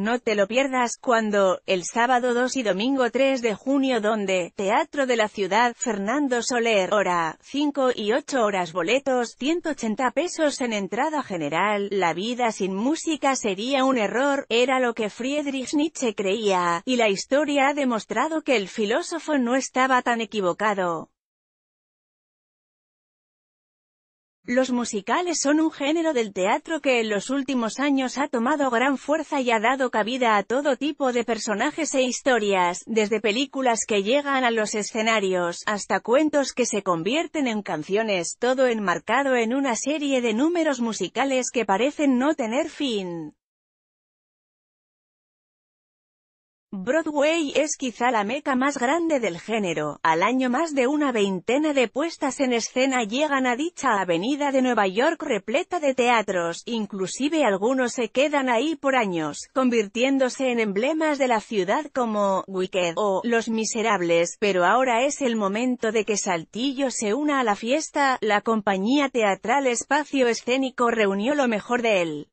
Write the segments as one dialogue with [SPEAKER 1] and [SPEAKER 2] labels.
[SPEAKER 1] No te lo pierdas cuando, el sábado 2 y domingo 3 de junio donde, Teatro de la Ciudad, Fernando Soler, hora, 5 y 8 horas boletos, 180 pesos en entrada general, la vida sin música sería un error, era lo que Friedrich Nietzsche creía, y la historia ha demostrado que el filósofo no estaba tan equivocado. Los musicales son un género del teatro que en los últimos años ha tomado gran fuerza y ha dado cabida a todo tipo de personajes e historias, desde películas que llegan a los escenarios, hasta cuentos que se convierten en canciones, todo enmarcado en una serie de números musicales que parecen no tener fin. Broadway es quizá la meca más grande del género, al año más de una veintena de puestas en escena llegan a dicha avenida de Nueva York repleta de teatros, inclusive algunos se quedan ahí por años, convirtiéndose en emblemas de la ciudad como Wicked o Los Miserables, pero ahora es el momento de que Saltillo se una a la fiesta, la compañía teatral Espacio Escénico reunió lo mejor de él.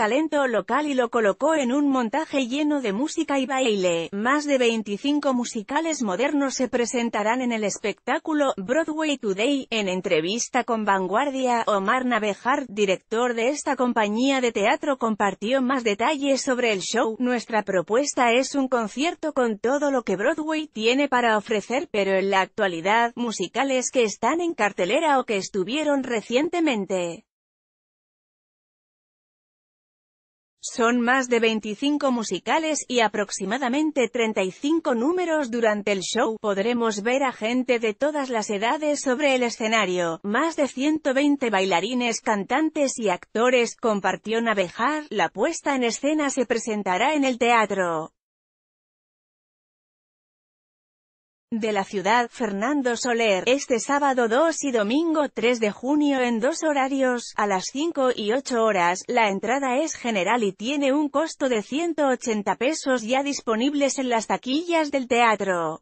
[SPEAKER 1] talento local y lo colocó en un montaje lleno de música y baile. Más de 25 musicales modernos se presentarán en el espectáculo Broadway Today. En entrevista con Vanguardia, Omar Navejar, director de esta compañía de teatro, compartió más detalles sobre el show. Nuestra propuesta es un concierto con todo lo que Broadway tiene para ofrecer, pero en la actualidad, musicales que están en cartelera o que estuvieron recientemente. Son más de 25 musicales y aproximadamente 35 números durante el show. Podremos ver a gente de todas las edades sobre el escenario. Más de 120 bailarines, cantantes y actores compartió navejar. La puesta en escena se presentará en el teatro. de la ciudad, Fernando Soler, este sábado 2 y domingo 3 de junio en dos horarios, a las 5 y 8 horas, la entrada es general y tiene un costo de 180 pesos ya disponibles en las taquillas del teatro.